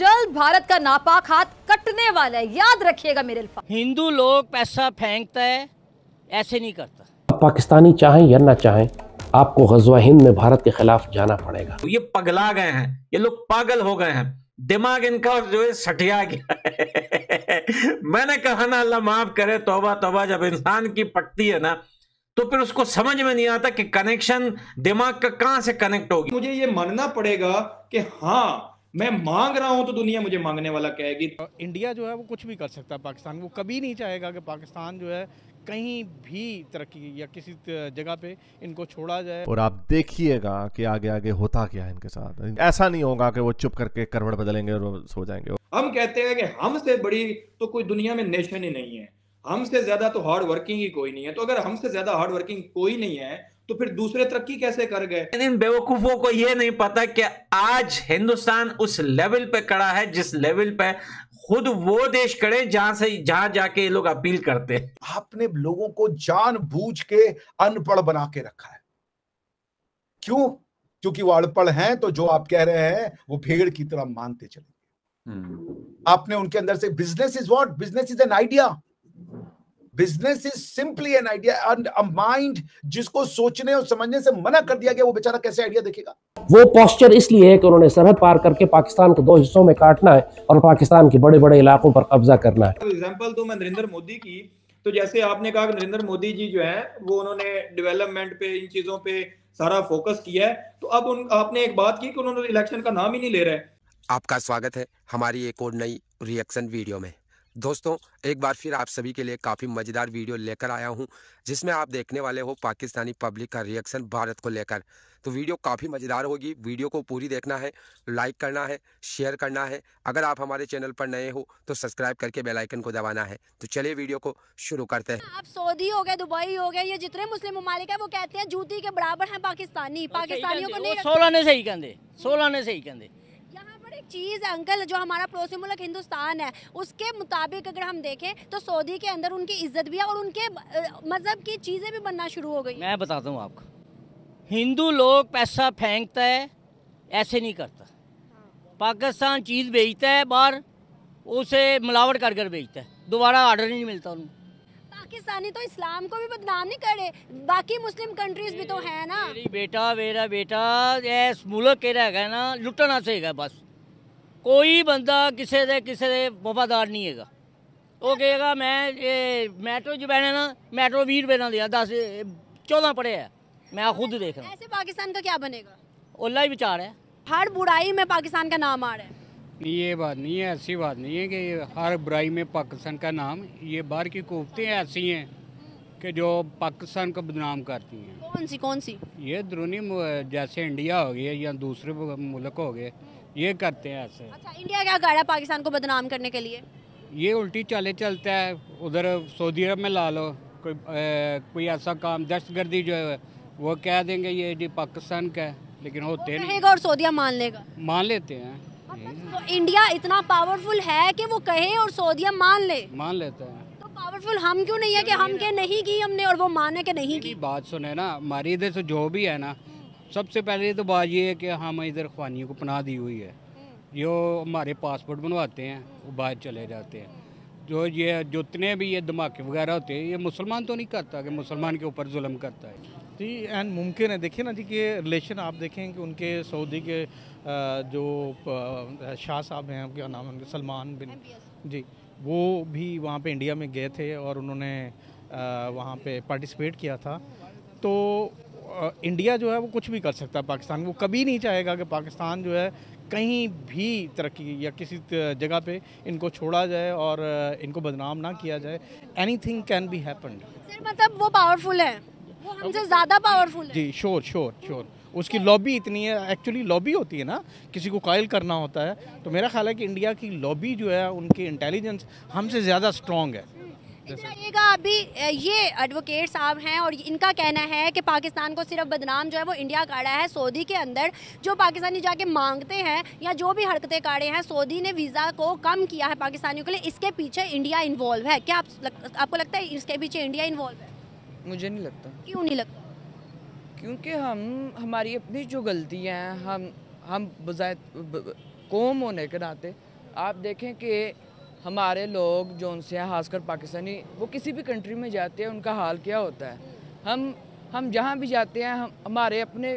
जल्द भारत का नापाक हाथ कटने वाला है याद रखिएगा मेरे अल्फा हिंदू लोग पैसा फेंकता है ऐसे नहीं करता पाकिस्तानी चाहें या ना चाहें आपको गजवा हिंद में भारत के खिलाफ जाना पड़ेगा ये पगला गए हैं ये लोग पागल हो गए हैं दिमाग इनका जो है सटिया गया मैंने कहा ना अल्लाह माफ करे तोबा तोबा जब इंसान की पट्टी है ना तो फिर उसको समझ में नहीं आता कि कनेक्शन दिमाग का कहां से कनेक्ट होगी मुझे ये मानना पड़ेगा कि हाँ मैं मांग रहा हूं तो दुनिया मुझे मांगने वाला कहेगी इंडिया जो है वो कुछ भी कर सकता है पाकिस्तान वो कभी नहीं चाहेगा कि पाकिस्तान जो है कहीं भी तरक्की या किसी जगह पे इनको छोड़ा जाए और आप देखिएगा कि आगे आगे होता क्या है इनके साथ ऐसा नहीं होगा कि वो चुप करके करवट बदलेंगे और सो जाएंगे हम कहते हैं कि हमसे बड़ी तो कोई दुनिया में नेशन ही नहीं है हमसे ज्यादा तो हार्ड वर्किंग ही कोई नहीं है तो अगर हमसे ज्यादा हार्ड वर्किंग कोई नहीं है तो फिर दूसरे तरक्की कैसे कर गए इन बेवकूफों को यह नहीं पता कि आज हिंदुस्तान उस लेवल पे खड़ा है जिस लेवल पे खुद वो देश खड़े जहां से जहां जाके ये लोग अपील करते हैं आपने लोगों को जानबूझ के अनपढ़ बना के रखा है क्यों क्योंकि वो अनपढ़ हैं तो जो आप कह रहे हैं वो भेड़ की तरह मानते चले हम्म। आपने उनके अंदर से business is what business is an idea business is simply an idea and a mind जिसको सोचने और समझने से मना कर दिया गया वो बेचारा कैसे आइडिया देखेगा वो पॉस्चर इसलिए है कि उन्होंने सरहद पार करके पाकिस्तान को दो हिस्सों में काटना है और पाकिस्तान के बड़े बड़े इलाकों पर कब्जा करना है एग्जाम्पल तो मैं नरेंद्र मोदी की तो जैसे आपने कहा नरेंद्र मोदी जी जो है वो उन्होंने डेवलपमेंट पे इन चीजों पे सारा फोकस किया है तो अब उन आपने एक बात की कि उन्होंने इलेक्शन का नाम ही नहीं ले रहे आपका स्वागत है हमारी एक और नई रिएक्शन वीडियो में दोस्तों एक बार फिर आप सभी के लिए काफ़ी मज़ेदार वीडियो लेकर आया हूं जिसमें आप देखने वाले हो पाकिस्तानी पब्लिक का रिएक्शन भारत को लेकर तो वीडियो काफ़ी मज़ेदार होगी वीडियो को पूरी देखना है लाइक करना है शेयर करना है अगर आप हमारे चैनल पर नए हो तो सब्सक्राइब करके बेलाइकन को दबाना है तो चलिए वीडियो को शुरू करते हैं आप सऊदी हो गए दुबई हो गए ये जितने मुस्लिम ममालिक वो कहते हैं जूती के बराबर है पाकिस्तानी पाकिस्तानियों को सोलह ने सही कहते सोलह ने सही कहते एक चीज़ है अंकल जो हमारा पड़ोसी मुल्क हिंदुस्तान है उसके मुताबिक अगर हम देखें तो सऊदी के अंदर उनकी इज्जत भी है और उनके मज़हब की चीज़ें भी बनना शुरू हो गई मैं बताता हूँ आपको हिंदू लोग पैसा फेंकता है ऐसे नहीं करता पाकिस्तान चीज़ बेचता है बाहर उसे मिलावट कर कर बेचता है दोबारा ऑर्डर नहीं मिलता उनको पाकिस्तानी तो इस्लाम को भी बदनाम नहीं करे बाकी मुस्लिम कंट्रीज भी तो है ना बेटा मेरा बेटा इस मुल्क के रह गया ना लुटना से बस कोई बंदा किसी के किसी के वफादार नहीं है ਉਹ कहेगा मैं ये मैट्रो ਜੋ ਬੈਣਾ ना मैट्रो भी रुपये ना दिया दस चौदह पढ़े है मैं खुद देख रहा हूँ ऐसे पाकिस्तान का क्या बनेगा ओला ही विचार है हर बुराई में पाकिस्तान का नाम आ रहा है नहीं ये बात नहीं है ऐसी बात नहीं है कि हर बुराई में पाकिस्तान का नाम ये बाहर की कोफते ऐसी हैं कि जो पाकिस्तान को बदनाम करती हैं कौन सी कौन सी ये दरूनी जैसे इंडिया हो गया या दूसरे मुल्क हो गए ये करते हैं ऐसे अच्छा इंडिया क्या कर रहा है पाकिस्तान को बदनाम करने के लिए ये उल्टी चाले चलता है उधर सऊदी अरब में ला लो कोई ए, कोई ऐसा काम दहशतगर्दी जो है वो कह देंगे ये जी पाकिस्तान का है लेकिन होते नहीं और सऊदिया मान लेगा मान लेते हैं अच्छा, तो इंडिया इतना पावरफुल है कि वो कहे और सऊदिया मान ले मान लेते हैं पावरफुल हम क्यों नहीं है कि हम के नहीं की हमने और वो माने के नहीं की बात सुने ना हमारी इधर से जो भी है ना सबसे पहले तो बात ये है कि हम इधर खानियों को पनाह दी हुई है हम्म। जो हमारे पासपोर्ट बनवाते हैं वो बाहर चले जाते हैं जो ये जितने भी ये धमाके वगैरह होते हैं ये मुसलमान तो नहीं करता कि मुसलमान के ऊपर जुल्म करता है जी एंड मुमकिन है देखिए ना जी कि रिलेशन आप देखें कि उनके सऊदी के जो शाह साहब हैं क्या नाम है उनके सलमान बिन जी वो भी वहाँ पे इंडिया में गए थे और उन्होंने वहाँ पे पार्टिसिपेट किया था तो इंडिया जो है वो कुछ भी कर सकता है पाकिस्तान वो कभी नहीं चाहेगा कि पाकिस्तान जो है कहीं भी तरक्की या किसी जगह पे इनको छोड़ा जाए और इनको बदनाम ना किया जाए anything can be happen मतलब वो पावरफुल है वो हमसे ज़्यादा पावरफुल जी श्योर श्योर श्योर उसकी लॉबी इतनी है एक्चुअली लॉबी होती है ना किसी को कायल करना होता है तो मेरा ख्याल है कि इंडिया की लॉबी जो है उनकी इंटेलिजेंस हमसे ज़्यादा स्ट्रॉन्ग है लगेगा अभी ये एडवोकेट साहब हैं और इनका कहना है कि पाकिस्तान को सिर्फ बदनाम जो है वो इंडिया काड़ा है सऊदी के अंदर जो पाकिस्तानी जाके मांगते हैं या जो भी हरकतें काड़े हैं सऊदी ने वीज़ा को कम किया है पाकिस्तानियों के लिए इसके पीछे इंडिया इन्वॉल्व है क्या आप लग, आपको लगता है इसके पीछे इंडिया इन्वॉल्व है मुझे नहीं लगता क्यों नहीं लगता क्योंकि हम हमारी अपनी जो गलतियाँ हैं हम हम बजाय कौम होने के नाते आप देखें कि हमारे लोग जो उनसे हैं खासकर पाकिस्तानी वो किसी भी कंट्री में जाते हैं उनका हाल क्या होता है हम हम जहाँ भी जाते हैं हम हमारे अपने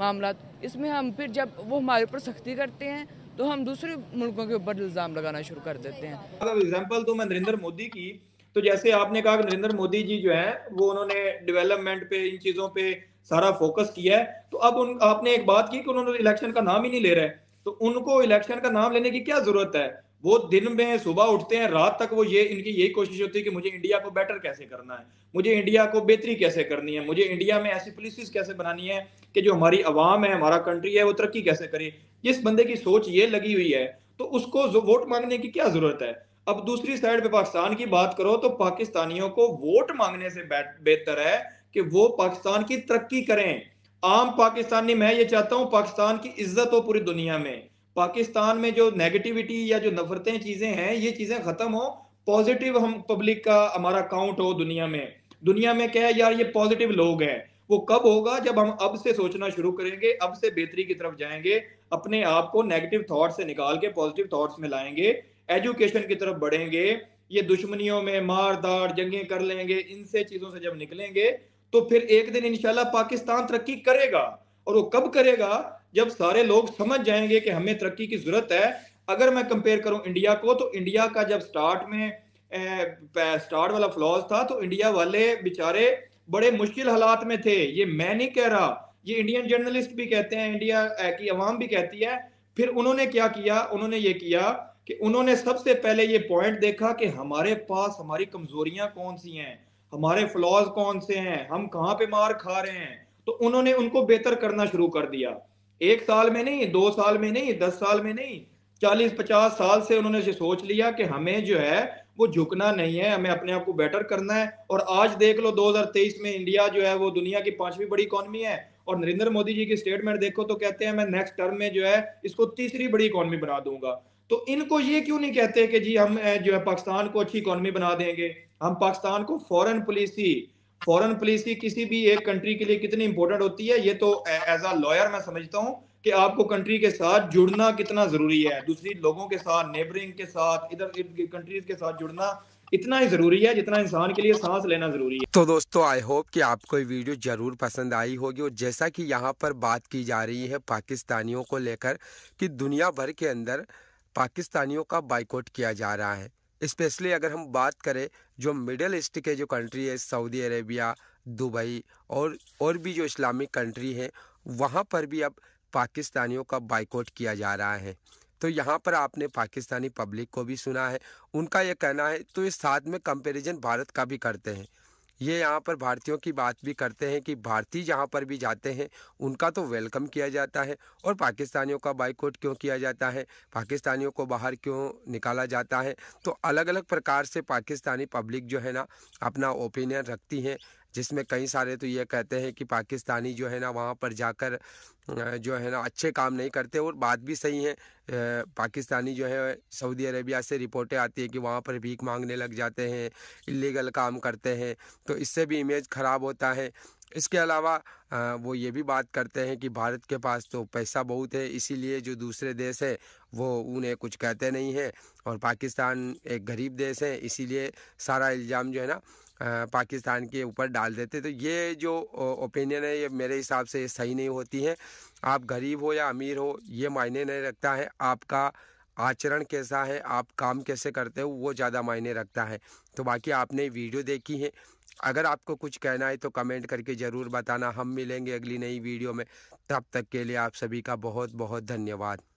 मामला इसमें हम फिर जब वो हमारे ऊपर सख्ती करते हैं तो हम दूसरे मुल्कों के ऊपर इल्ज़ाम लगाना शुरू कर देते हैं एग्जाम्पल मतलब तो मैं नरेंद्र मोदी की तो जैसे आपने कहा कि नरेंद्र मोदी जी जो है वो उन्होंने डेवलपमेंट पे इन चीज़ों पर सारा फोकस किया है तो अब उन आपने एक बात की कि उन्होंने इलेक्शन का नाम ही नहीं ले रहे तो उनको इलेक्शन का नाम लेने की क्या जरूरत है वो दिन में सुबह उठते हैं रात तक वो ये इनकी यही कोशिश होती है कि मुझे इंडिया को बेटर कैसे करना है मुझे इंडिया को बेहतरी कैसे करनी है मुझे इंडिया में ऐसी पॉलिसीज कैसे बनानी है कि जो हमारी आवाम है हमारा कंट्री है वो तरक्की कैसे करे जिस बंदे की सोच ये लगी हुई है तो उसको वोट मांगने की क्या जरूरत है अब दूसरी साइड पे पाकिस्तान की बात करो तो पाकिस्तानियों को वोट मांगने से बेहतर है कि वो पाकिस्तान की तरक्की करें आम पाकिस्तानी मैं ये चाहता हूँ पाकिस्तान की इज्जत हो पूरी दुनिया में पाकिस्तान में जो नेगेटिविटी या जो नफरतें चीज़ें हैं ये चीज़ें ख़त्म हो पॉजिटिव हम पब्लिक का हमारा काउंट हो दुनिया में दुनिया में क्या है यार ये पॉजिटिव लोग हैं वो कब होगा जब हम अब से सोचना शुरू करेंगे अब से बेहतरी की तरफ जाएंगे अपने आप को नेगेटिव थॉट से निकाल के पॉजिटिव थॉट्स में लाएंगे एजुकेशन की तरफ बढ़ेंगे ये दुश्मनियों में मार जंगे कर लेंगे इनसे चीज़ों से जब निकलेंगे तो फिर एक दिन इंशाल्लाह पाकिस्तान तरक्की करेगा और वो कब करेगा जब सारे लोग समझ जाएंगे कि हमें तरक्की की जरूरत है अगर मैं कंपेयर करूं इंडिया को तो इंडिया का जब स्टार्ट में ए, स्टार्ट वाला फ्लॉज था तो इंडिया वाले बेचारे बड़े मुश्किल हालात में थे ये मैं नहीं कह रहा ये इंडियन जर्नलिस्ट भी कहते हैं इंडिया की अवाम भी कहती है फिर उन्होंने क्या किया उन्होंने ये किया कि उन्होंने सबसे पहले ये पॉइंट देखा कि हमारे पास हमारी कमजोरियां कौन सी हैं हमारे फ्लॉज कौन से हैं हम कहाँ पे मार खा रहे हैं तो उन्होंने उनको बेहतर करना शुरू कर दिया एक साल में नहीं दो साल में नहीं दस साल में नहीं चालीस पचास साल से उन्होंने से सोच लिया कि हमें जो है वो झुकना नहीं है हमें अपने आप को बेटर करना है और आज देख लो 2023 में इंडिया जो है वो दुनिया की पांचवी बड़ी इकोनॉमी है और नरेंद्र मोदी जी की स्टेटमेंट देखो तो कहते हैं मैं नेक्स्ट टर्म में जो है इसको तीसरी बड़ी इकोनॉमी बना दूंगा तो इनको ये क्यों नहीं कहते कि जी हम जो है पाकिस्तान को अच्छी इकोनॉमी बना देंगे हम पाकिस्तान को फॉरेन पॉलिसी फॉरेन पॉलिसी किसी भी एक कंट्री के लिए कितनी इंपॉर्टेंट होती है ये तो एज अ लॉयर मैं समझता हूँ कि आपको कंट्री के साथ जुड़ना कितना जरूरी है दूसरी लोगों के साथ नेबरिंग के साथ इधर कंट्रीज के साथ जुड़ना इतना ही जरूरी है जितना इंसान के लिए सांस लेना जरूरी है तो दोस्तों आई होप कि आपको ये वीडियो जरूर पसंद आई होगी और जैसा कि यहाँ पर बात की जा रही है पाकिस्तानियों को लेकर कि दुनिया भर के अंदर पाकिस्तानियों का बाइकआउट किया जा रहा है स्पेशली अगर हम बात करें जो मिडल ईस्ट के जो कंट्री है सऊदी अरेबिया दुबई और और भी जो इस्लामिक कंट्री हैं वहाँ पर भी अब पाकिस्तानियों का बाइकआउट किया जा रहा है तो यहाँ पर आपने पाकिस्तानी पब्लिक को भी सुना है उनका यह कहना है तो इस साथ में कंपेरिजन भारत का भी करते हैं ये यहाँ पर भारतीयों की बात भी करते हैं कि भारतीय जहाँ पर भी जाते हैं उनका तो वेलकम किया जाता है और पाकिस्तानियों का बाइकआउट क्यों किया जाता है पाकिस्तानियों को बाहर क्यों निकाला जाता है तो अलग अलग प्रकार से पाकिस्तानी पब्लिक जो है ना अपना ओपिनियन रखती है जिसमें कई सारे तो ये कहते हैं कि पाकिस्तानी जो है ना वहाँ पर जाकर जो है ना अच्छे काम नहीं करते और बात भी सही है पाकिस्तानी जो है सऊदी अरेबिया से रिपोर्टें आती है कि वहाँ पर भीख मांगने लग जाते हैं इलीगल काम करते हैं तो इससे भी इमेज ख़राब होता है इसके अलावा वो ये भी बात करते हैं कि भारत के पास तो पैसा बहुत है इसीलिए जो दूसरे देश हैं वो उन्हें कुछ कहते नहीं हैं और पाकिस्तान एक गरीब देश है इसीलिए सारा इल्ज़ाम जो है ना पाकिस्तान के ऊपर डाल देते तो ये जो ओपिनियन है ये मेरे हिसाब से सही नहीं होती है आप गरीब हो या अमीर हो ये मायने नहीं रखता है आपका आचरण कैसा है आप काम कैसे करते हो वो ज़्यादा मायने रखता है तो बाकी आपने वीडियो देखी है अगर आपको कुछ कहना है तो कमेंट करके ज़रूर बताना हम मिलेंगे अगली नई वीडियो में तब तक के लिए आप सभी का बहुत बहुत धन्यवाद